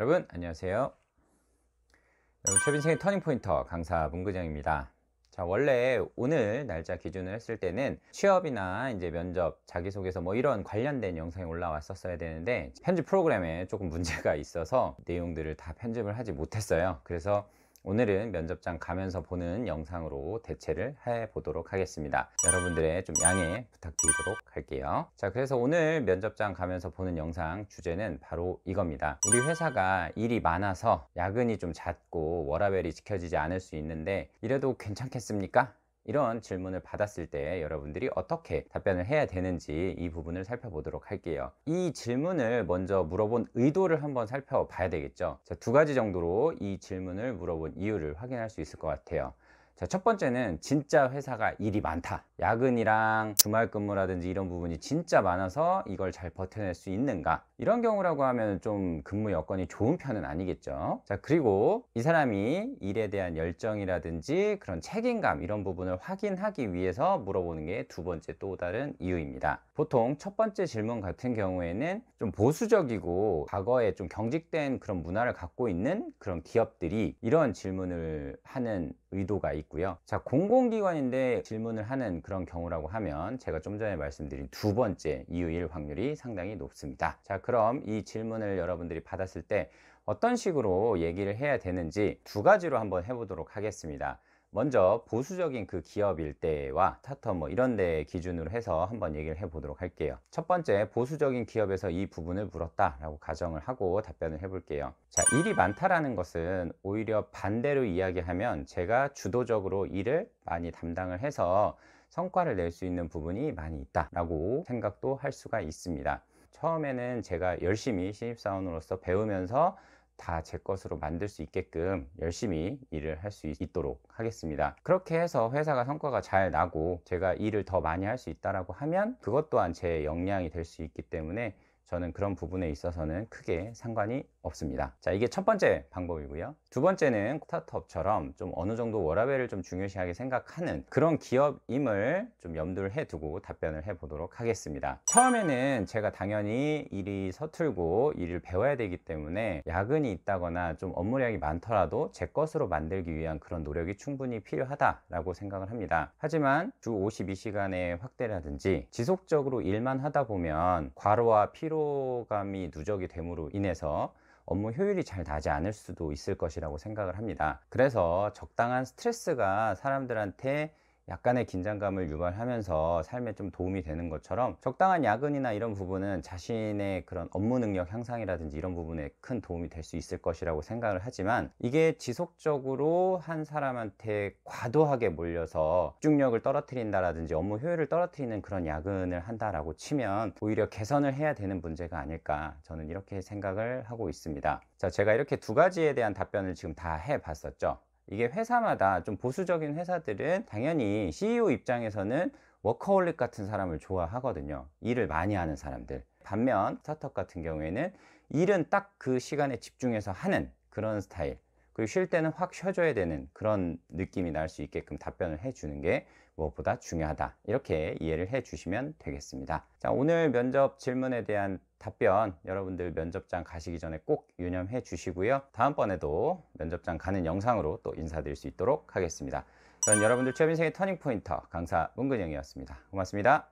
여러분 안녕하세요 여러분 최빈생의 터닝포인터 강사 문구장입니다자 원래 오늘 날짜 기준을 했을 때는 취업이나 이제 면접 자기소개서 뭐 이런 관련된 영상이 올라왔었어야 되는데 편집 프로그램에 조금 문제가 있어서 내용들을 다 편집을 하지 못했어요 그래서 오늘은 면접장 가면서 보는 영상으로 대체를 해 보도록 하겠습니다 여러분들의 좀 양해 부탁드리도록 할게요 자 그래서 오늘 면접장 가면서 보는 영상 주제는 바로 이겁니다 우리 회사가 일이 많아서 야근이 좀 잦고 워라벨이 지켜지지 않을 수 있는데 이래도 괜찮겠습니까? 이런 질문을 받았을 때 여러분들이 어떻게 답변을 해야 되는지 이 부분을 살펴보도록 할게요 이 질문을 먼저 물어본 의도를 한번 살펴봐야 되겠죠 두 가지 정도로 이 질문을 물어본 이유를 확인할 수 있을 것 같아요 자, 첫 번째는 진짜 회사가 일이 많다. 야근이랑 주말 근무라든지 이런 부분이 진짜 많아서 이걸 잘 버텨낼 수 있는가? 이런 경우라고 하면 좀 근무 여건이 좋은 편은 아니겠죠. 자, 그리고 이 사람이 일에 대한 열정이라든지 그런 책임감 이런 부분을 확인하기 위해서 물어보는 게 두 번째 또 다른 이유입니다. 보통 첫 번째 질문 같은 경우에는 좀 보수적이고 과거에 좀 경직된 그런 문화를 갖고 있는 그런 기업들이 이런 질문을 하는 의도가 있고요 자 공공기관인데 질문을 하는 그런 경우라고 하면 제가 좀 전에 말씀드린 두 번째 이유일 확률이 상당히 높습니다 자 그럼 이 질문을 여러분들이 받았을 때 어떤 식으로 얘기를 해야 되는지 두 가지로 한번 해보도록 하겠습니다 먼저 보수적인 그 기업 일대와 타터 뭐 이런 데 기준으로 해서 한번 얘기를 해 보도록 할게요 첫 번째 보수적인 기업에서 이 부분을 물었다 라고 가정을 하고 답변을 해 볼게요 자 일이 많다라는 것은 오히려 반대로 이야기하면 제가 주도적으로 일을 많이 담당을 해서 성과를 낼 수 있는 부분이 많이 있다 라고 생각도 할 수가 있습니다 처음에는 제가 열심히 신입사원으로서 배우면서 다제 것으로 만들 수 있게끔 열심히 일을 할 수 있도록 하겠습니다. 그렇게 해서 회사가 성과가 잘 나고 제가 일을 더 많이 할 수 있다라고 하면 그것 또한 제 역량이 될 수 있기 때문에 저는 그런 부분에 있어서는 크게 상관이 없습니다. 자, 이게 첫 번째 방법이고요. 두 번째는 스타트업처럼 좀 어느 정도 워라밸을 좀 중요시하게 생각하는 그런 기업임을 좀 염두를 해 두고 답변을 해 보도록 하겠습니다. 처음에는 제가 당연히 일이 서툴고 일을 배워야 되기 때문에 야근이 있다거나 좀 업무량이 많더라도 제 것으로 만들기 위한 그런 노력이 충분히 필요하다라고 생각을 합니다. 하지만 주 52시간의 확대라든지 지속적으로 일만 하다 보면 과로와 피로 피로감이 누적이 됨으로 인해서 업무 효율이 잘 나지 않을 수도 있을 것이라고 생각을 합니다. 그래서 적당한 스트레스가 사람들한테 약간의 긴장감을 유발하면서 삶에 좀 도움이 되는 것처럼 적당한 야근이나 이런 부분은 자신의 그런 업무 능력 향상이라든지 이런 부분에 큰 도움이 될 수 있을 것이라고 생각을 하지만 이게 지속적으로 한 사람한테 과도하게 몰려서 집중력을 떨어뜨린다라든지 업무 효율을 떨어뜨리는 그런 야근을 한다라고 치면 오히려 개선을 해야 되는 문제가 아닐까 저는 이렇게 생각을 하고 있습니다. 자, 제가 이렇게 두 가지에 대한 답변을 지금 다 해봤었죠. 이게 회사마다 좀 보수적인 회사들은 당연히 CEO 입장에서는 워커홀릭 같은 사람을 좋아하거든요. 일을 많이 하는 사람들. 반면 스타트업 같은 경우에는 일은 딱 그 시간에 집중해서 하는 그런 스타일. 그리고 쉴 때는 확 쉬어줘야 되는 그런 느낌이 날 수 있게끔 답변을 해주는 게 무엇보다 중요하다. 이렇게 이해를 해 주시면 되겠습니다. 자, 오늘 면접 질문에 대한 답변 여러분들 면접장 가시기 전에 꼭 유념해 주시고요. 다음번에도 면접장 가는 영상으로 또 인사드릴 수 있도록 하겠습니다. 저는 여러분들 취업인생의 터닝포인터 강사 문근영이었습니다. 고맙습니다.